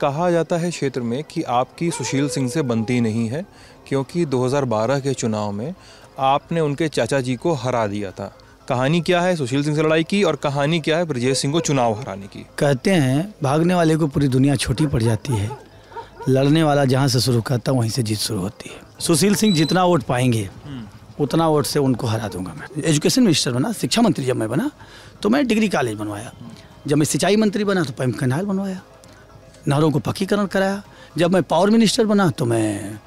कहा जाता है क्षेत्र में कि आपकी सुशील सिंह से बनती नहीं है क्योंकि 2012 के चुनाव में आपने उनके चाचा जी को हरा दिया था कहानी क्या है सुशील सिंह से लड़ाई की और कहानी क्या है ब्रजेश सिंह को चुनाव हराने की कहते हैं भागने वाले को पूरी दुनिया छोटी पड़ जाती है लड़ने वाला जहाँ से शुरू करता है वहीं से जीत शुरू होती है सुशील सिंह जितना वोट पाएंगे उतना वोट से उनको हरा दूंगा मैं एजुकेशन मिनिस्टर बना शिक्षा मंत्री जब मैं बना तो मैं डिग्री कॉलेज बनवाया जब मैं सिंचाई मंत्री बना तो पैम कनाल बनवाया नहरों को पक्कीकरण कराया जब मैं पावर मिनिस्टर बना तो मैं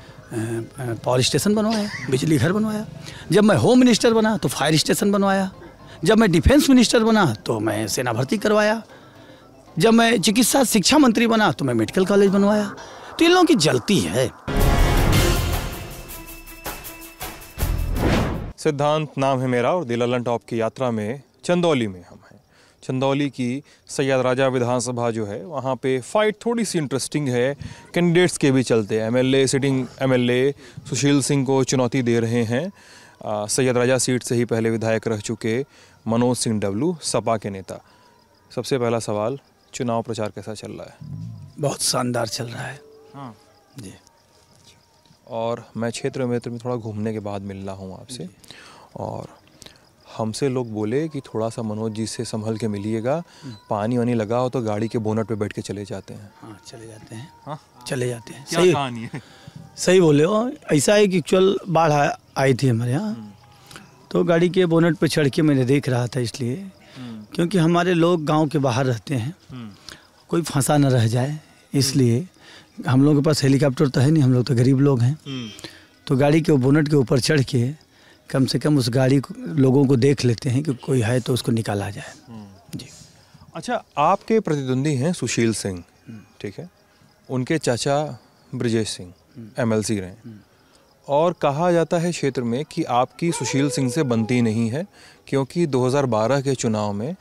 पावर स्टेशन बनवाया बिजली घर बनवाया जब मैं होम मिनिस्टर बना तो फायर स्टेशन बनवाया जब मैं डिफेंस मिनिस्टर बना तो मैं सेना भर्ती करवाया जब मैं चिकित्सा शिक्षा मंत्री बना तो मैं मेडिकल कॉलेज बनवाया तो इन लोगों की जलती है सिद्धांत नाम है मेरा और दिलालन टॉप की यात्रा में चंदौली में हम चंदौली की सैयद राजा विधानसभा जो है वहाँ पे फाइट थोड़ी सी इंटरेस्टिंग है कैंडिडेट्स के भी चलते हैं MLA sitting MLA Sushil Singh को चुनौती दे रहे हैं सैयद राजा सीट से ही पहले विधायक रह चुके मनोज सिंह डब्लू सपा के नेता सबसे पहला सवाल चुनाव प्रचार कैसा चल रहा है बहुत शानदार चल रहा है हाँ जी और मैं क्षेत्र में थोड़ा घूमने के बाद मिल रहा हूँ आपसे और हमसे लोग बोले कि थोड़ा सा मनोज जी से संभल के मिलिएगा पानी वानी लगा हो तो गाड़ी के बोनट पे बैठ के चले जाते हैं हाँ चले जाते हैं हाँ चले जाते हैं सही कहानी है सही बोले हो ऐसा एक एक्चुअल बाढ़ आई थी हमारे यहाँ हम्म। तो गाड़ी के बोनट पे चढ़ के मैंने देख रहा था इसलिए हम्म। क्योंकि हमारे लोग गाँव के बाहर रहते हैं हम्म। कोई फंसा ना रह जाए इसलिए हम लोग के पास हेलीकॉप्टर तो है नहीं हम लोग तो गरीब लोग हैं तो गाड़ी के बोनट के ऊपर चढ़ के कम से कम उस गाड़ी लोगों को देख लेते हैं कि कोई है तो उसको निकाला जाए हम्म। जी अच्छा आपके प्रतिद्वंदी हैं सुशील सिंह ठीक है उनके चाचा ब्रजेश सिंह एम हम्म। एल सी रहे हम्म। और कहा जाता है क्षेत्र में कि आपकी सुशील सिंह से बनती नहीं है क्योंकि 2012 के चुनाव में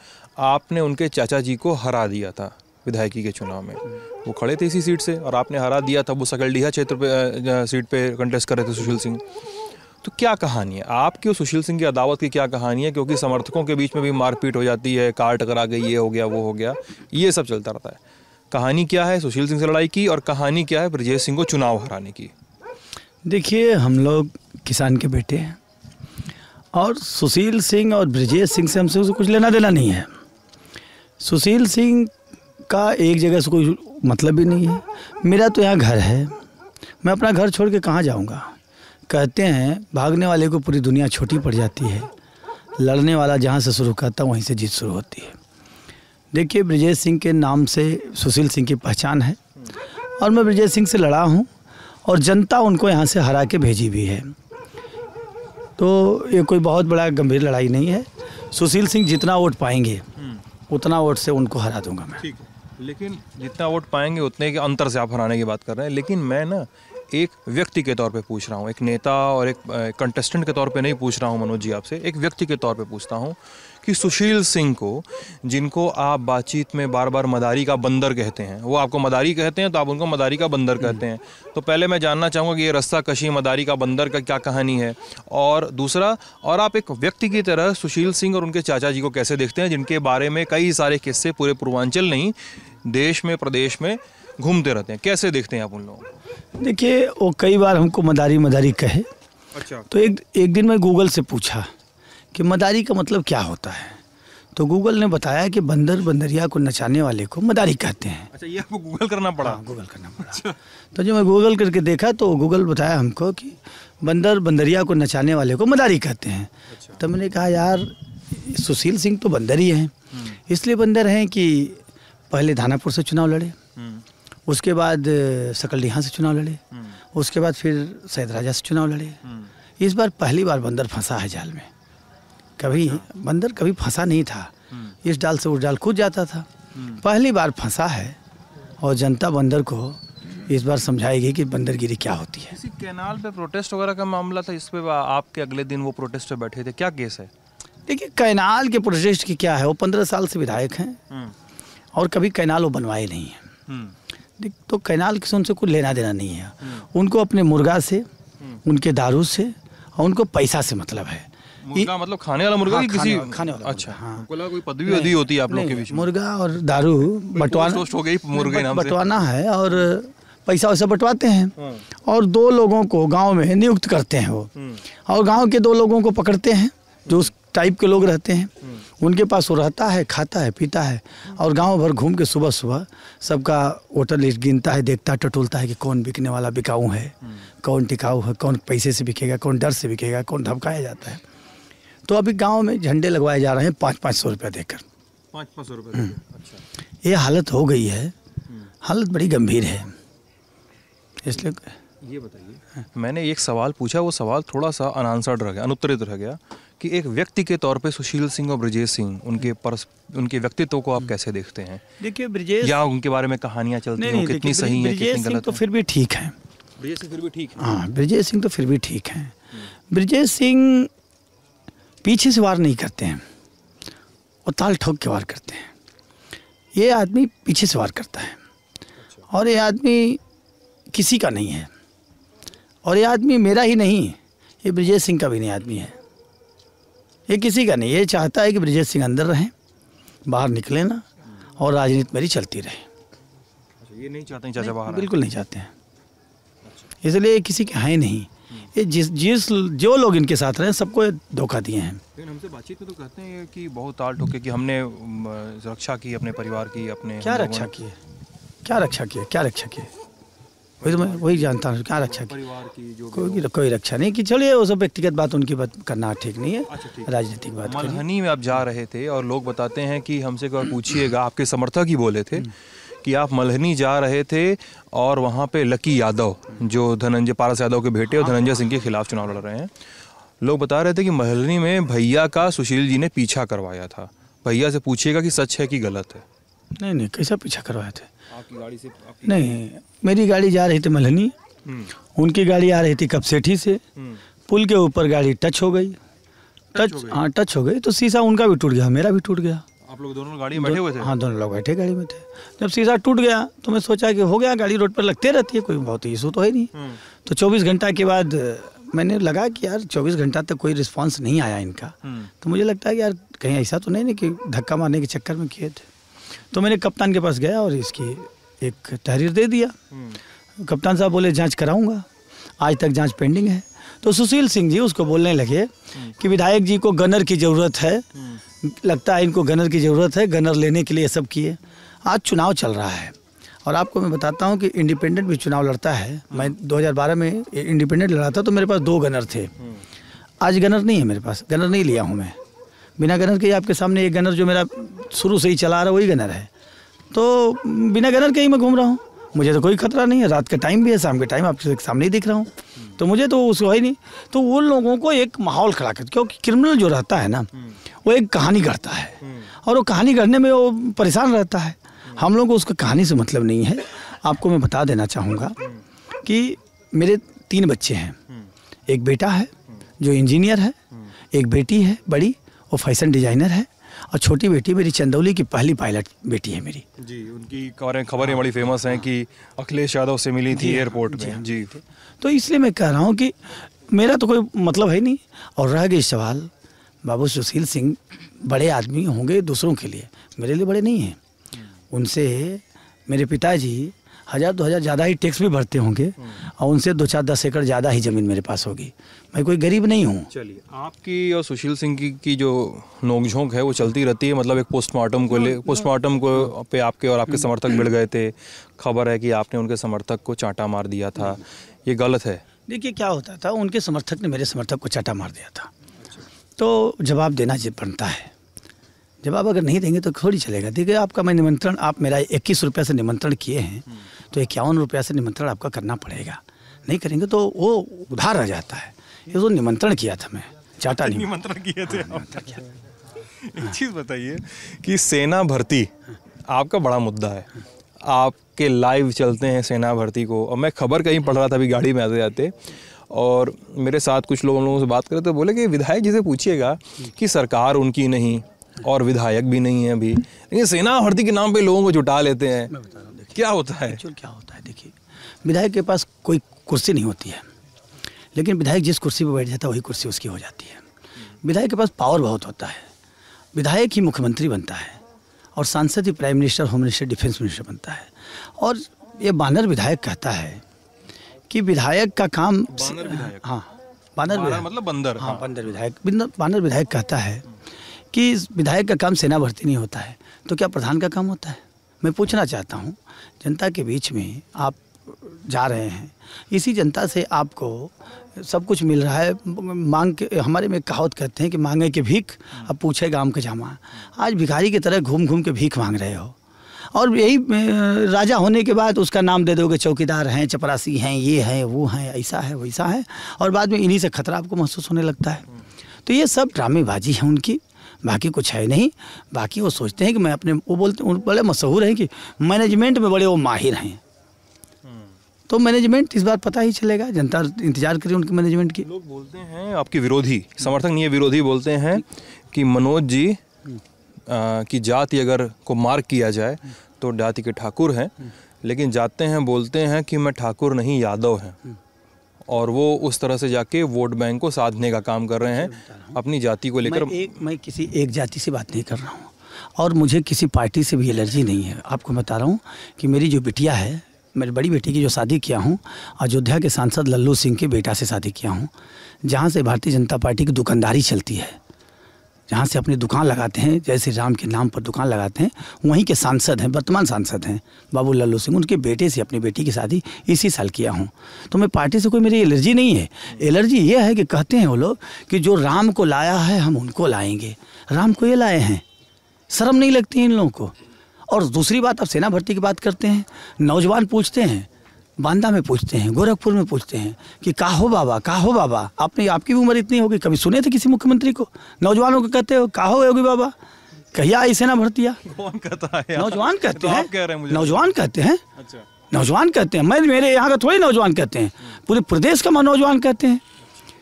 आपने उनके चाचा जी को हरा दिया था विधायकी के चुनाव में वो खड़े थे इसी सीट से और आपने हरा दिया था वो सकलडीहा क्षेत्र पे सीट पे कंटेस्ट कर रहे थे सुशील सिंह तो क्या कहानी है आपकी और सुशील सिंह की अदावत की क्या कहानी है क्योंकि समर्थकों के बीच में भी मारपीट हो जाती है कार टकरा गई ये हो गया वो हो गया ये सब चलता रहता है कहानी क्या है सुशील सिंह से लड़ाई की और कहानी क्या है ब्रजेश सिंह को चुनाव हराने की देखिए हम लोग किसान के बेटे हैं और सुशील सिंह और ब्रजेश सिंह से हमसे कुछ लेना देना नहीं है सुशील सिंह का एक जगह से कोई मतलब भी नहीं है मेरा तो यहाँ घर है मैं अपना घर छोड़ के कहाँ जाऊँगा कहते हैं भागने वाले को पूरी दुनिया छोटी पड़ जाती है लड़ने वाला जहाँ से शुरू करता वहीं से जीत शुरू होती है देखिए ब्रजेश सिंह के नाम से सुशील सिंह की पहचान है और मैं ब्रजेश सिंह से लड़ा हूँ और जनता उनको यहाँ से हरा के भेजी भी है तो ये कोई बहुत बड़ा गंभीर लड़ाई नहीं है सुशील सिंह जितना वोट पाएंगे हम्म। उतना वोट से उनको हरा दूंगा मैं ठीक लेकिन जितना वोट पाएंगे उतने के अंतर से आप हराने की बात कर रहे हैं लेकिन मैं ना एक व्यक्ति के तौर पे पूछ रहा हूँ एक नेता और एक कंटेस्टेंट के तौर पे नहीं पूछ रहा हूँ मनोज जी आपसे एक व्यक्ति के तौर पे पूछता हूँ कि सुशील सिंह को जिनको आप बातचीत में बार बार मदारी का बंदर कहते हैं वो आपको मदारी कहते हैं तो आप उनको मदारी का बंदर हम्म। कहते हैं तो पहले मैं जानना चाहूँगा कि ये रस्ता कशी मदारी का बंदर का क्या कहानी है और दूसरा और आप एक व्यक्ति की तरह सुशील सिंह और उनके चाचा जी को कैसे देखते हैं जिनके बारे में कई सारे किस्से पूरे पूर्वांचल नहीं देश में प्रदेश में घूमते रहते हैं कैसे देखते हैं आप उन लोगों को देखिए वो कई बार हमको मदारी मदारी कहे अच्छा तो एक एक दिन मैं गूगल से पूछा कि मदारी का मतलब क्या होता है तो गूगल ने बताया कि बंदर बंदरिया को नचाने वाले को मदारी कहते हैं अच्छा ये आपको गूगल करना पड़ा हाँ, गूगल करना पड़ा अच्छा। तो जब मैं गूगल करके देखा तो गूगल बताया हमको कि बंदर बंदरिया को नचाने वाले को मदारी कहते हैं अच्छा। तो मैंने कहा यार सुशील सिंह तो बंदर ही हैं हम्म। इसलिए बंदर हैं कि पहले धानापुर से चुनाव लड़े हम्म। उसके बाद डिहा से चुनाव लड़े हम्म। उसके बाद फिर सैद राजा से चुनाव लड़े हम्म। इस बार पहली बार बंदर फंसा है जाल में कभी अच्छा। बंदर कभी फंसा नहीं था हम्म। इस डाल से उस डाल कूद जाता था पहली बार फंसा है और जनता बंदर को इस बार समझाएगी कि बंदरगिरी क्या होती है इसी कैनाल पे प्रोटेस्ट वगैरह का मामला था इस पर आपके अगले दिन वो प्रोटेस्ट पे बैठे थे क्या केस है देखिए कैनाल के प्रोटेस्ट की क्या है वो पंद्रह साल से विधायक हैं और कभी कैनाल वो बनवाए नहीं हैं तो कैनाल किसी उनसे कुछ लेना देना नहीं है उनको अपने मुर्गा से उनके दारू से और उनको पैसा से मतलब है मुर्गा मतलब खाने वाला मुर्गा हाँ, किसी खाने वाला अच्छा।, अच्छा हाँ कोई पदवी होती है आप लोग के बीच मुर्गा और दारू बटवाना हो गई मुर्गे नाम बंटवाना है और पैसा वैसा बटवाते हैं हाँ। और दो लोगों को गांव में नियुक्त करते हैं वो हाँ। और गांव के दो लोगों को पकड़ते हैं जो उस टाइप के लोग रहते हैं हम्म। उनके पास वो रहता है खाता है पीता है और गांव भर घूम के सुबह सुबह सबका वोटर लिस्ट गिनता है देखता है टटोलता है कि कौन बिकने वाला बिकाऊ है हम्म। कौन टिकाऊ है कौन पैसे से बिकेगा कौन डर से बिकेगा कौन धमकाया जाता है तो अभी गाँव में झंडे लगवाए जा रहे हैं पाँच पाँच सौ रुपया देकर पाँच पाँच सौ रुपये हम्म। अच्छा। ये हालत हो गई है हालत बड़ी गंभीर है इसलिए ये बताइए मैंने एक सवाल पूछा वो सवाल थोड़ा सा अनानसर्ड रह गया अनुत्तरित रह गया कि एक व्यक्ति के तौर पे सुशील सिंह और ब्रजेश सिंह उनके परस उनके व्यक्तित्व को आप हम्म। कैसे देखते हैं देखिए ब्रजेश या उनके बारे में कहानियाँ चलती हैं कितनी सही है कितनी गलत तो फिर भी ठीक है ब्रजेश सिंह फिर भी ठीक है हाँ ब्रजेश सिंह तो फिर भी ठीक है हम्म। ब्रजेश सिंह पीछे से वार नहीं करते हैं और ताल ठोक के वार करते हैं ये आदमी पीछे से वार करता है अच्छा। और ये आदमी किसी का नहीं है और ये आदमी मेरा ही नहीं ये ब्रिजेश सिंह का भी नहीं आदमी है ये किसी का नहीं ये चाहता है कि ब्रिजेश सिंह अंदर रहें बाहर निकले ना और राजनीति मेरी चलती रहे अच्छा, ये नहीं चाहते चाचा बाहर बिल्कुल नहीं चाहते हैं इसलिए किसी के हैं नहीं ये जिस जिस जो लोग इनके साथ रहे सबको धोखा दिए हैं लेकिन हमसे बातचीत में तो कहते हैं कि बहुत ताल ठोके कि हमने रक्षा की अपने परिवार की अपने क्या रक्षा की है क्या रक्षा की है क्या रक्षा की है वही तो मैं वही जानता हूँ क्या रक्षा की कोई कोई रक्षा नहीं कि चलिए वो सब व्यक्तिगत बात उनकी बात करना ठीक नहीं है अच्छा, राजनीतिक बात मधनी में आप जा रहे थे और लोग बताते हैं कि हमसे पूछिएगा आपके समर्थक ही बोले थे कि आप मलहनी जा रहे थे और वहाँ पे लकी यादव जो धनंजय पारस यादव के बेटे और हाँ। धनंजय सिंह के खिलाफ चुनाव लड़ रहे हैं लोग बता रहे थे कि मलहनी में भैया का सुशील जी ने पीछा करवाया था भैया से पूछिएगा कि सच है कि गलत है नहीं नहीं कैसा पीछा करवाया थे आपकी गाड़ी से आपकी नहीं मेरी गाड़ी जा रही थी मल्हनी हम्म। उनकी गाड़ी आ रही थी कपसेठी से हम्म। पुल के ऊपर गाड़ी टच हो गई टच हाँ टच हो गई तो शीशा उनका भी टूट गया मेरा भी टूट गया आप लोग दोनों गाड़ी में बैठे हुए थे हाँ दोनों लोग बैठे गाड़ी में थे जब शीशा टूट गया तो मैं सोचा कि हो गया गाड़ी रोड पर लगते रहती है कोई बहुत इशू तो है नहीं हम्म। तो 24 घंटा के बाद मैंने लगा कि यार 24 घंटा तक कोई रिस्पांस नहीं आया इनका तो मुझे लगता है कि यार कहीं ऐसा तो नहीं ना कि धक्का मारने के चक्कर में किए थे तो मैंने कप्तान के पास गया और इसकी एक तहरीर दे दिया कप्तान साहब बोले जांच कराऊंगा आज तक जांच पेंडिंग है तो सुशील सिंह जी उसको बोलने लगे कि विधायक जी को गनर की ज़रूरत है लगता है इनको गनर की ज़रूरत है गनर लेने के लिए सब किए आज चुनाव चल रहा है और आपको मैं बताता हूँ कि इंडिपेंडेंट भी चुनाव लड़ता है मैं 2012 में इंडिपेंडेंट लड़ा था तो मेरे पास दो गनर थे आज गनर नहीं है मेरे पास गनर नहीं लिया हूँ मैं बिना गनर के आपके सामने एक गनर जो मेरा शुरू से ही चला रहा है वही गनर है तो बिना गनर के ही मैं घूम रहा हूँ मुझे तो कोई खतरा नहीं है रात का टाइम भी है शाम के टाइम आपके सामने ही दिख रहा हूँ तो मुझे तो उसको ही नहीं तो उन लोगों को एक माहौल खड़ा कर क्योंकि क्रिमिनल जो रहता है ना वो एक कहानी गढ़ता है और वो कहानी गढ़ने में वो परेशान रहता है हम लोग को उसका कहानी से मतलब नहीं है आपको मैं बता देना चाहूँगा कि मेरे तीन बच्चे हैं एक बेटा है जो इंजीनियर है एक बेटी है बड़ी वो फैशन डिजाइनर है और छोटी बेटी मेरी चंदौली की पहली पायलट बेटी है मेरी जी उनकी खबरें खबरें बड़ी फेमस हैं कि अखिलेश यादव से मिली थी एयरपोर्ट में हाँ। जी तो इसलिए मैं कह रहा हूँ कि मेरा तो कोई मतलब है नहीं और रह गई सवाल बाबू सुशील सिंह बड़े आदमी होंगे दूसरों के लिए मेरे लिए बड़े नहीं हैं उनसे मेरे पिताजी हज़ार दो हज़ार ज़्यादा ही टैक्स भी भरते होंगे हम्म। और उनसे दो चार दस एकड़ ज़्यादा ही ज़मीन मेरे पास होगी मैं कोई गरीब नहीं हूँ चलिए आपकी और सुशील सिंह की, की जो नोकझोंक है वो चलती रहती है मतलब एक पोस्टमार्टम को ले पोस्टमार्टम को पे आपके और आपके समर्थक मिल गए थे खबर है कि आपने उनके समर्थक को चांटा मार दिया था ये गलत है देखिए क्या होता था उनके समर्थक ने मेरे समर्थक को चाटा मार दिया था तो जवाब देना बनता है जवाब अगर नहीं देंगे तो थोड़ी चलेगा देखिए आपका मैं निमंत्रण आप मेरा इक्कीस रुपये से निमंत्रण किए हैं हम्म। तो इक्यावन रुपये से निमंत्रण आपका करना पड़ेगा नहीं करेंगे तो वो उधार रह जाता है ये तो निमंत्रण किया था मैं चाटा नहीं निमंत्रण किए थे हाँ, एक चीज़ बताइए कि सेना भर्ती आपका बड़ा मुद्दा है आपके लाइव चलते हैं सेना भर्ती को और मैं खबर कहीं पढ़ रहा था अभी गाड़ी में आते जाते और मेरे साथ कुछ लोगों से बात करे तो बोले कि विधायक जी से पूछिएगा कि सरकार उनकी नहीं और विधायक भी नहीं है अभी लेकिन सेना भर्ती के नाम पे लोगों को जुटा लेते हैं मैं बता रहा हूँ क्या होता है क्या होता है देखिए विधायक के पास कोई कुर्सी नहीं होती है लेकिन विधायक जिस कुर्सी पर बैठ जाता है वही कुर्सी उसकी हो जाती है विधायक के पास पावर बहुत होता है विधायक ही मुख्यमंत्री बनता है और सांसद ही prime minister home minister defence minister बनता है और ये बानर विधायक कहता है कि विधायक का काम बानर विधायक हाँ बानर, बानर विधायक मतलब बंदर हाँ, हाँ बंदर विधायक बानर विधायक कहता है कि विधायक का काम सेना भर्ती नहीं होता है तो क्या प्रधान का काम होता है मैं पूछना चाहता हूँ जनता के बीच में आप जा रहे हैं इसी जनता से आपको सब कुछ मिल रहा है मांग के हमारे में कहावत कहते हैं कि मांगे के भीख अब पूछे गांव के जामा आज भिखारी की तरह घूम घूम के भीख मांग रहे हो और यही राजा होने के बाद उसका नाम दे दोगे चौकीदार हैं चपरासी हैं ये हैं वो हैं ऐसा है वैसा है और बाद में इन्हीं से खतरा आपको महसूस होने लगता है तो ये सब ड्रामेबाजी है उनकी बाकी कुछ है नहीं बाकी वो सोचते हैं कि मैं अपने वो बोलते बड़े मशहूर हैं कि मैनेजमेंट में बड़े वो माहिर हैं हम्म। तो मैनेजमेंट इस बार पता ही चलेगा जनता इंतजार करी उनकी मैनेजमेंट की लोग बोलते हैं आपके विरोधी समर्थक नहीं है विरोधी बोलते हैं कि मनोज जी आ, की जाति अगर को मार्क किया जाए तो जाति के ठाकुर हैं लेकिन जाते हैं बोलते हैं कि मैं ठाकुर नहीं यादव हैं और वो उस तरह से जाके वोट बैंक को साधने का काम कर रहे हैं अपनी जाति को लेकर मैं मैं किसी एक जाति से बात नहीं कर रहा हूँ और मुझे किसी पार्टी से भी एलर्जी नहीं है आपको बता रहा हूँ कि मेरी जो बिटिया है मेरी बड़ी बेटी की जो शादी किया हूँ अयोध्या के सांसद लल्लू सिंह के बेटा से शादी किया हूँ जहाँ से भारतीय जनता पार्टी की दुकानदारी चलती है जहाँ से अपनी दुकान लगाते हैं जैसे राम के नाम पर दुकान लगाते हैं वहीं के सांसद हैं वर्तमान सांसद हैं बाबू लल्लू सिंह उनके बेटे से अपनी बेटी की शादी इसी साल किया हूँ तो मैं पार्टी से कोई मेरी एलर्जी नहीं है एलर्जी ये है कि कहते हैं वो लोग कि जो राम को लाया है हम उनको लाएंगे राम को ये लाए हैं शर्म नहीं लगती इन लोगों को और दूसरी बात आप सेना भर्ती की बात करते हैं नौजवान पूछते हैं बांदा में पूछते हैं गोरखपुर में पूछते हैं कि का हो बाबा हो बाबा आपने आपकी भी उम्र इतनी होगी कभी सुने थे किसी मुख्यमंत्री को नौजवानों को कहते हो हो योगी बाबा कहिया ऐसे ना भर्तिया कौन कहता है नौजवान कहते तो हैं नौजवान कहते हैं अच्छा नौजवान कहते हैं मैं मेरे यहाँ का थोड़े नौजवान कहते हैं पूरे प्रदेश का नौजवान कहते हैं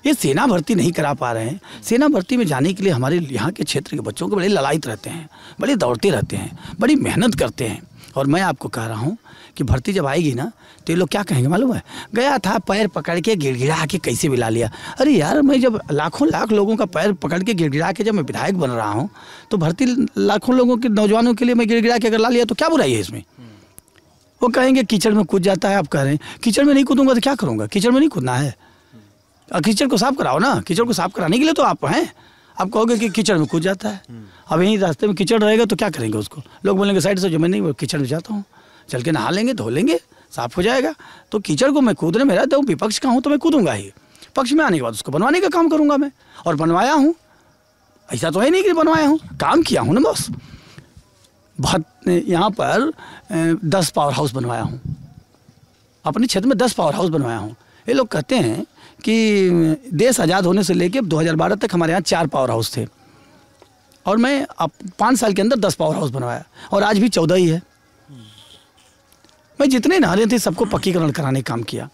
ये सेना भर्ती नहीं करा पा रहे हैं सेना भर्ती में जाने के लिए हमारे यहाँ के क्षेत्र के बच्चों को बड़े ललायत रहते हैं बड़े दौड़ते रहते हैं बड़ी मेहनत करते हैं और मैं आपको कह रहा हूँ कि भर्ती जब आएगी ना तो ये लोग क्या कहेंगे मालूम है गया था पैर पकड़ के गिड़गिड़ा के कैसे मिला लिया अरे यार मैं जब लाखों लाख लोगों का पैर पकड़ के गिड़गिड़ा के जब मैं विधायक बन रहा हूँ तो भर्ती लाखों लोगों के नौजवानों के लिए मैं गिड़गिड़ा के अगर ला लिया तो क्या बुराई है इसमें वो कहेंगे कीचड़ में कूद जाता है आप कह रहे हैं कीचड़ में नहीं कूदूंगा तो क्या करूँगा कीचड़ में नहीं कूदना है कीचड़ को साफ कराओ ना कीचड़ को साफ कराने के लिए तो आप हैं आप कहोगे कि कीचड़ में कूद जाता है अब यहीं रास्ते में कीचड़ रहेगा तो क्या करेंगे उसको लोग बोलेंगे साइड से जो मैं नहीं कीचड़ में जाता हूँ चल के नहा लेंगे धो लेंगे साफ हो जाएगा तो कीचड़ को मैं कूदने मेरा हूँ विपक्ष का हूँ तो मैं कूदूंगा ही पक्ष में आने के बाद उसको बनवाने का काम करूँगा मैं और बनवाया हूँ ऐसा तो है नहीं कि बनवाया हूँ काम किया हूँ ना बॉस बहुत यहाँ पर दस पावर हाउस बनवाया हूँ अपने क्षेत्र में दस पावर हाउस बनवाया हूँ ये लोग कहते हैं कि देश आज़ाद होने से लेके 2012 तक हमारे यहाँ चार पावर हाउस थे और मैं अब पाँच साल के अंदर दस पावर हाउस बनवाया और आज भी चौदह ही है मैं जितने नारे थे सबको पक्कीकरण कराने काम किया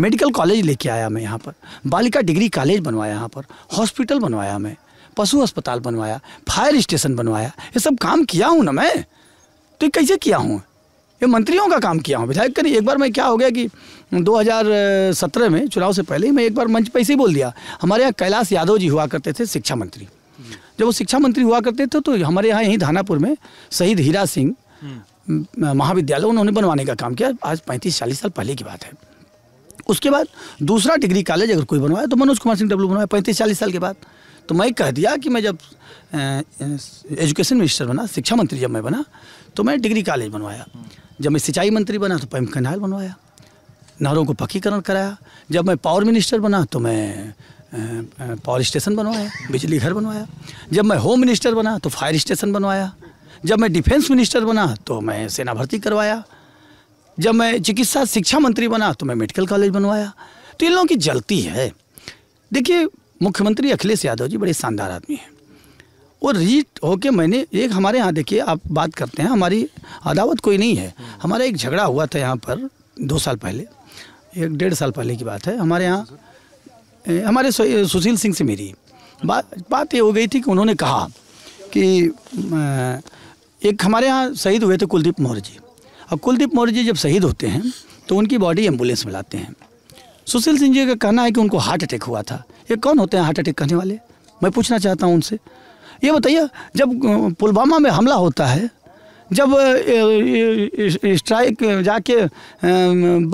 मेडिकल कॉलेज लेके आया मैं यहाँ पर बालिका डिग्री कॉलेज बनवाया यहाँ पर हॉस्पिटल बनवाया मैं पशु अस्पताल बनवाया फायर स्टेशन बनवाया ये सब काम किया हूँ ना मैं तो ये कैसे किया हूँ ये मंत्रियों का काम किया हूँ विधायक करिए एक बार मैं क्या हो गया कि 2017 में चुनाव से पहले ही मैं एक बार मंच पर ही बोल दिया हमारे यहाँ कैलाश यादव जी हुआ करते थे शिक्षा मंत्री जब वो शिक्षा मंत्री हुआ करते थे तो हमारे यहाँ यहीं धानापुर में शहीद हीरा सिंह महाविद्यालय उन्होंने बनवाने का काम किया आज पैंतीस चालीस साल पहले की बात है उसके बाद दूसरा डिग्री कॉलेज अगर कोई बनवाया तो मनोज कुमार सिंह डब्लू बनवाया पैंतीस चालीस साल के बाद तो मैं कह दिया कि मैं जब एजुकेशन मिनिस्टर बना शिक्षा मंत्री जब मैं बना तो मैं डिग्री कॉलेज बनवाया जब मैं सिंचाई मंत्री बना तो पैम कैनाल बनवाया नहरों को पक्कीकरण कराया जब मैं पावर मिनिस्टर बना तो मैं पावर स्टेशन बनवाया बिजली घर बनवाया जब मैं होम मिनिस्टर बना तो फायर स्टेशन बनवाया जब मैं डिफेंस मिनिस्टर बना तो मैं सेना भर्ती करवाया जब मैं चिकित्सा शिक्षा मंत्री बना तो मैं मेडिकल कॉलेज बनवाया तो इन लोगों की जलती है देखिए मुख्यमंत्री अखिलेश यादव जी बड़े शानदार आदमी हैं और रीट होके मैंने एक हमारे यहाँ देखिए आप बात करते हैं हमारी अदावत कोई नहीं है हमारा एक झगड़ा हुआ था यहाँ पर दो साल पहले एक डेढ़ साल पहले की बात है हमारे यहाँ हमारे सुशील सिंह से मेरी बात बात ये हो गई थी कि उन्होंने कहा कि आ, एक हमारे यहाँ शहीद हुए थे कुलदीप मौर्य जी और कुलदीप मौर्य जी जब शहीद होते हैं तो उनकी बॉडी एम्बुलेंस में लाते हैं सुशील सिंह जी का कहना है कि उनको हार्ट अटैक हुआ था ये कौन होते हैं हार्ट अटैक कहने वाले मैं पूछना चाहता हूँ उनसे ये बताइए जब पुलवामा में हमला होता है जब स्ट्राइक जाके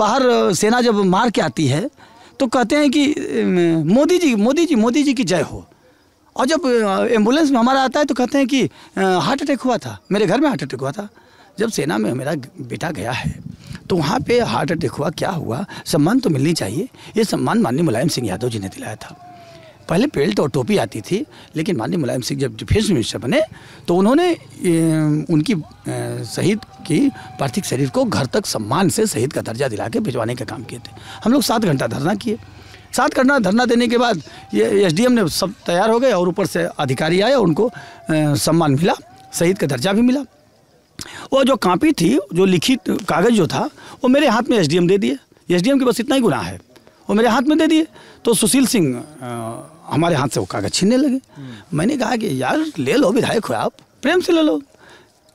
बाहर सेना जब मार के आती है तो कहते हैं कि मोदी जी मोदी जी मोदी जी की जय हो और जब एम्बुलेंस में हमारा आता है तो कहते हैं कि हार्ट अटैक हुआ था मेरे घर में हार्ट अटैक हुआ था जब सेना में मेरा बेटा गया है तो वहाँ पे हार्ट अटैक हुआ क्या हुआ सम्मान तो मिलनी चाहिए ये सम्मान माननीय मुलायम सिंह यादव जी ने दिलाया था पहले बेल्ट तो और टोपी आती थी लेकिन माननीय मुलायम सिंह जब डिफेंस मिनिस्टर बने तो उन्होंने उनकी शहीद की पार्थिव शरीर को घर तक सम्मान से शहीद का दर्जा दिला के भिजवाने का काम किए थे हम लोग सात घंटा धरना किए सात करना धरना देने के बाद ये एसडीएम ने सब तैयार हो गए और ऊपर से अधिकारी आए उनको सम्मान मिला शहीद का दर्जा भी मिला वो जो कापी थी जो लिखित कागज़ जो था वो मेरे हाथ में एसडीएम दे दिए एसडीएम के बस इतना ही गुनाह है वो मेरे हाथ में दे दिए तो सुशील सिंह हमारे हाथ से वो कागज़ छीनने लगे मैंने कहा कि यार ले लो विधायक हो आप प्रेम से ले लो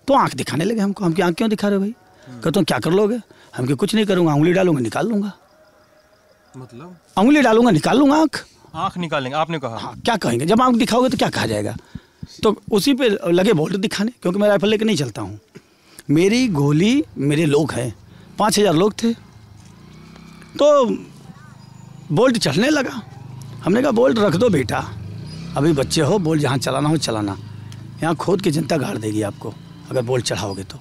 तो आँख दिखाने लगे हमको हम आँख क्यों दिखा रहे भाई कहते हो क्या कर लोगे कि कुछ नहीं करूँगा उंगली डालूंगा निकाल लूँगा मतलब उंगली डालूंगा निकाल लूंगा आँख आँख निकालेंगे आपने कहा हाँ क्या कहेंगे जब आँख दिखाओगे तो क्या कहा जाएगा तो उसी पे लगे बोल्ट दिखाने क्योंकि मैं राइफल लेके नहीं चलता हूँ मेरी गोली मेरे लोग हैं पाँच हज़ार लोग थे तो बोल्ट चढ़ने लगा हमने कहा बोल्ट रख दो बेटा अभी बच्चे हो बोल्ट जहाँ चलाना हो चलाना यहाँ खोद के जनता गाड़ देगी आपको अगर बोल्ट चढ़ाओगे तो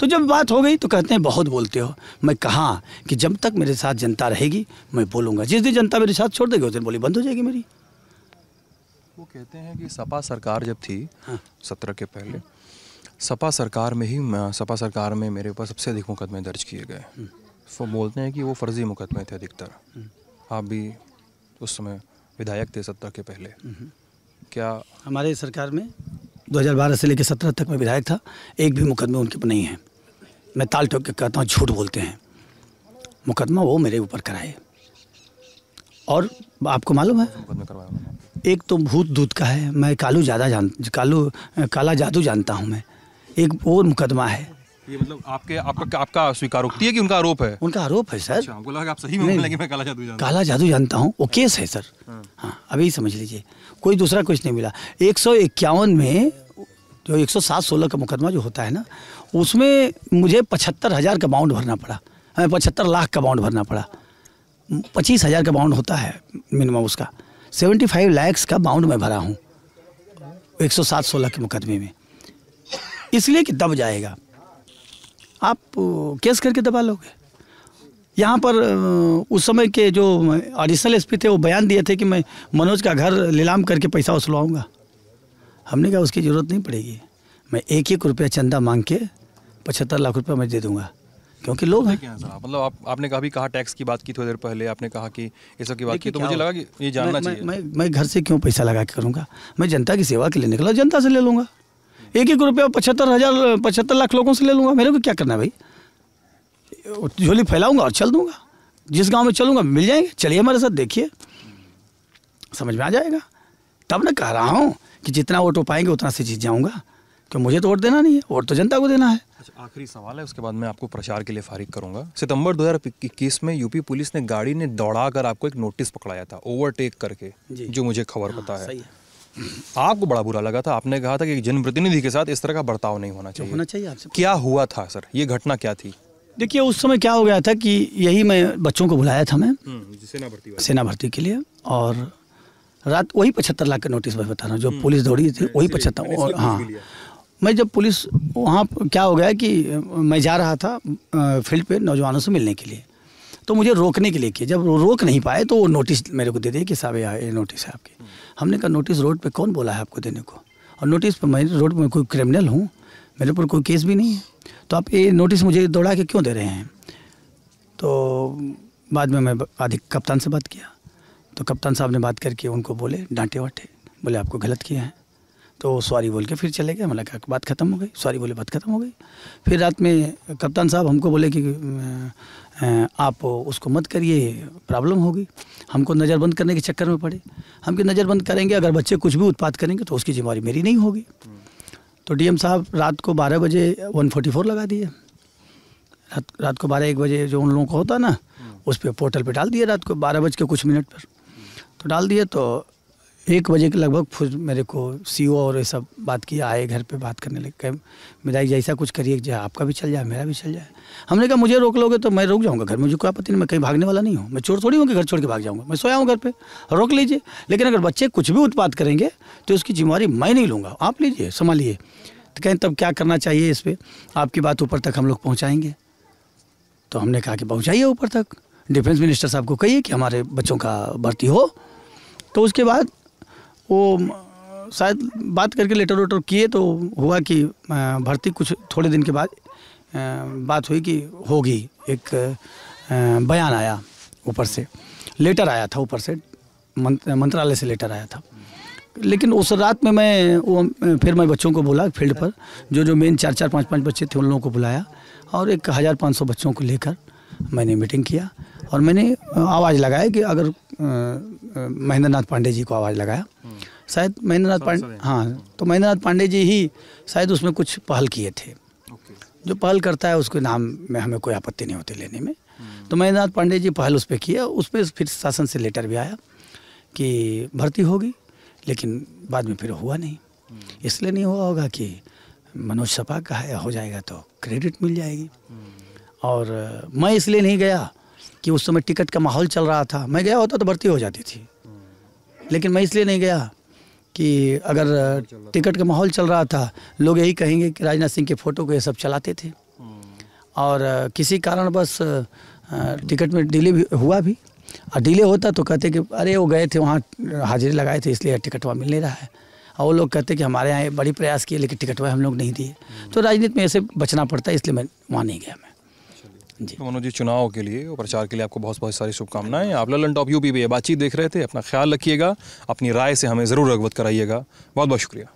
तो जब बात हो गई तो कहते हैं बहुत बोलते हो मैं कहा कि जब तक मेरे साथ जनता रहेगी मैं बोलूँगा जिस दिन जनता मेरे साथ छोड़ देगी उस दिन बोली बंद हो जाएगी मेरी वो कहते हैं कि सपा सरकार जब थी हाँ। सत्रह के पहले सपा सरकार में ही सपा सरकार में मेरे ऊपर सबसे अधिक मुकदमे दर्ज किए गए हम्म। वो बोलते हैं कि वो फर्जी मुकदमे थे अधिकतर हम्म। आप भी उस समय विधायक थे सत्रह के पहले हम्म। क्या हमारे सरकार में 2012 से लेकर 17 तक मैं विधायक था एक भी मुकदमे उनके पर नहीं है मैं ताल ठोक के कहता हूँ झूठ बोलते हैं मुकदमा वो मेरे ऊपर कराए और आपको मालूम है एक तो भूत दूत का है मैं कालू ज़्यादा जान कालू काला जादू जानता हूँ मैं एक और मुकदमा है ये मतलब आपके आपका आपका स्वीकारोक्ति है कि उनका आरोप है उनका आरोप है सर अच्छा, लगा आप सही में मैं काला जादू जानता काला जादू जानता हूँ वो केस है सर हाँ, हाँ अभी समझ लीजिए कोई दूसरा कुछ नहीं मिला एक में जो एक सौ सात सोलह का मुकदमा जो होता है ना उसमें मुझे पचहत्तर हज़ार का बाउंड भरना पड़ा हमें पचहत्तर लाख का बाउंड भरना पड़ा पच्चीस हज़ार का बाउंड होता है मिनिमम उसका सेवेंटी फाइव लैक्स का बाउंड मैं भरा हूँ एक सौ सात सोलह के मुकदमे में इसलिए कि दब जाएगा आप केस करके दबा लोगे यहाँ पर उस समय के जो एडिशनल एस थे वो बयान दिए थे कि मैं मनोज का घर नीलाम करके पैसा वसूलवाऊँगा हमने कहा उसकी ज़रूरत नहीं पड़ेगी मैं एक एक रुपया चंदा मांग के पचहत्तर लाख रुपया मैं दे दूंगा क्योंकि लोग हैं मतलब आप आपने कभी कहा टैक्स की बात की थोड़ी देर पहले आपने कहा कि ये सब की बात की तो मुझे लगा कि ये जानना मैं, चाहिए मैं, मैं मैं घर से क्यों पैसा लगा के करूँगा मैं जनता की सेवा के लिए निकला जनता से ले लूँगा एक एक रुपया पचहत्तर हज़ार पचहत्तर लाख लोगों से ले लूँगा मेरे को क्या करना है भाई झोली फैलाऊँगा और चल दूँगा जिस गाँव में चलूँगा मिल जाएंगे चलिए हमारे साथ देखिए समझ में आ जाएगा तब ना कह रहा हूँ कि जितना वोट हो पाएंगे उतना से जीत जाऊंगा क्यों मुझे तो वोट देना नहीं है वोट तो जनता को देना है अच्छा आखिरी सवाल है उसके बाद मैं आपको प्रचार के लिए फारिग करूंगा सितंबर 2021 में यूपी पुलिस ने गाड़ी ने दौड़ा कर आपको एक नोटिस पकड़ाया था ओवरटेक करके जो मुझे खबर हाँ, पता है। आपको बड़ा बुरा लगा था आपने कहा था कि जनप्रतिनिधि के साथ इस तरह का बर्ताव नहीं होना चाहिए होना चाहिए आपसे क्या हुआ था सर ये घटना क्या थी देखिए उस समय क्या हो गया था कि यही मैं बच्चों को बुलाया था मैं हम्म, सेना भर्ती सेना भर्ती के लिए और रात वही पचहत्तर लाख का नोटिस मैं बता रहा हूँ जो हम्म। पुलिस दौड़ी थी वही पचहत्तर और हाँ मैं जब पुलिस वहाँ क्या हो गया कि मैं जा रहा था फील्ड पे नौजवानों से मिलने के लिए तो मुझे रोकने के लिए किया जब रोक नहीं पाए तो वो नोटिस मेरे को दे दिए कि साहब ये नोटिस है आपके हम्म। हमने कहा नोटिस रोड पे कौन बोला है आपको देने को और नोटिस पर मैं रोड पर कोई क्रिमिनल हूँ मेरे ऊपर कोई केस भी नहीं है तो आप ये नोटिस मुझे दौड़ा के क्यों दे रहे हैं तो बाद में मैं अधिक कप्तान से बात किया तो कप्तान साहब ने बात करके उनको बोले डांटे वाटे बोले आपको गलत किया है तो सॉरी बोल के फिर चले गए मैंने कहा बात ख़त्म हो गई सॉरी बोले बात ख़त्म हो गई फिर रात में कप्तान साहब हमको बोले कि आप उसको मत करिए प्रॉब्लम होगी हमको नज़र बंद करने के चक्कर में पड़े हम कि नज़रबंद करेंगे अगर बच्चे कुछ भी उत्पाद करेंगे तो उसकी जिम्मेवारी मेरी नहीं होगी तो डी साहब रात को बारह बजे वन फोर्टी फोर लगा दिए रात रात को बारह एक बजे जो उन लोगों को होता ना उस पर पोर्टल पर डाल दिया रात को बारह बज के कुछ मिनट पर डाल दिए तो एक बजे के लगभग फिर मेरे को सी e और ये सब बात किया आए घर पे बात करने लगे मिदाई जैसा कुछ करिए जहाँ आपका भी चल जाए मेरा भी चल जाए हमने कहा मुझे रोक लोगे तो मैं रोक जाऊँगा घर मुझे कोई पता नहीं मैं कहीं भागने वाला नहीं हूँ मैं चोर थोड़ी हूँ कि घर छोड़ के भाग जाऊँगा मैं सोया हूँ घर पर रोक लीजिए लेकिन अगर बच्चे कुछ भी उत्पाद करेंगे तो उसकी जिम्मेवारी मैं नहीं लूँगा आप लीजिए संभालिए तो कहें तब क्या करना चाहिए इस पर आपकी बात ऊपर तक हम लोग पहुँचाएँगे तो हमने कहा कि पहुँचाइए ऊपर तक डिफेंस मिनिस्टर साहब को कहिए कि हमारे बच्चों का भर्ती हो तो उसके बाद वो शायद बात करके लेटर वेटर किए तो हुआ कि भर्ती कुछ थोड़े दिन के बाद बात हुई कि होगी एक बयान आया ऊपर से लेटर आया था ऊपर से मंत्रालय से लेटर आया था लेकिन उस रात में मैं वो फिर मैं बच्चों को बोला फील्ड पर जो जो मेन चार चार पाँच पाँच बच्चे थे उन लोगों को बुलाया और एक हज़ार पाँच सौ बच्चों को लेकर मैंने मीटिंग किया और मैंने आवाज़ लगाया कि अगर महेंद्र नाथ पांडे जी को आवाज़ लगाया हम्म। शायद महेंद्र नाथ पांडे हाँ तो महेंद्र नाथ पांडे जी ही शायद उसमें कुछ पहल किए थे जो पहल करता है उसके नाम में हमें कोई आपत्ति नहीं होती लेने में हम्म। तो महेंद्र नाथ पांडे जी पहल उस पर किया उस पर फिर शासन से लेटर भी आया कि भर्ती होगी लेकिन बाद में फिर हुआ नहीं हम्म। इसलिए नहीं हुआ होगा कि मनोज सपा का है हो जाएगा तो क्रेडिट मिल जाएगी और मैं इसलिए नहीं गया कि उस समय टिकट का माहौल चल रहा था मैं गया होता तो भर्ती हो जाती थी लेकिन मैं इसलिए नहीं गया कि अगर टिकट का माहौल चल रहा था लोग यही कहेंगे कि राजनाथ सिंह के फ़ोटो को ये सब चलाते थे और किसी कारण बस टिकट में डिले भी हुआ भी और डिले होता तो कहते कि अरे वो गए थे वहाँ हाजिरी लगाए थे इसलिए टिकट वहाँ मिल नहीं रहा है और वो लोग कहते कि हमारे यहाँ बड़ी प्रयास किए लेकिन टिकट वह हम लोग नहीं दिए तो राजनीति में ऐसे बचना पड़ता है इसलिए मैं वहाँ नहीं गया मैं जी तो मोनू जी चुनाव के लिए और प्रचार के लिए आपको बहुत बहुत सारी शुभकामनाएं आप ललन टॉप यूपी पे बातचीत देख रहे थे अपना ख्याल रखिएगा अपनी राय से हमें ज़रूर अगवत कराइएगा बहुत बहुत शुक्रिया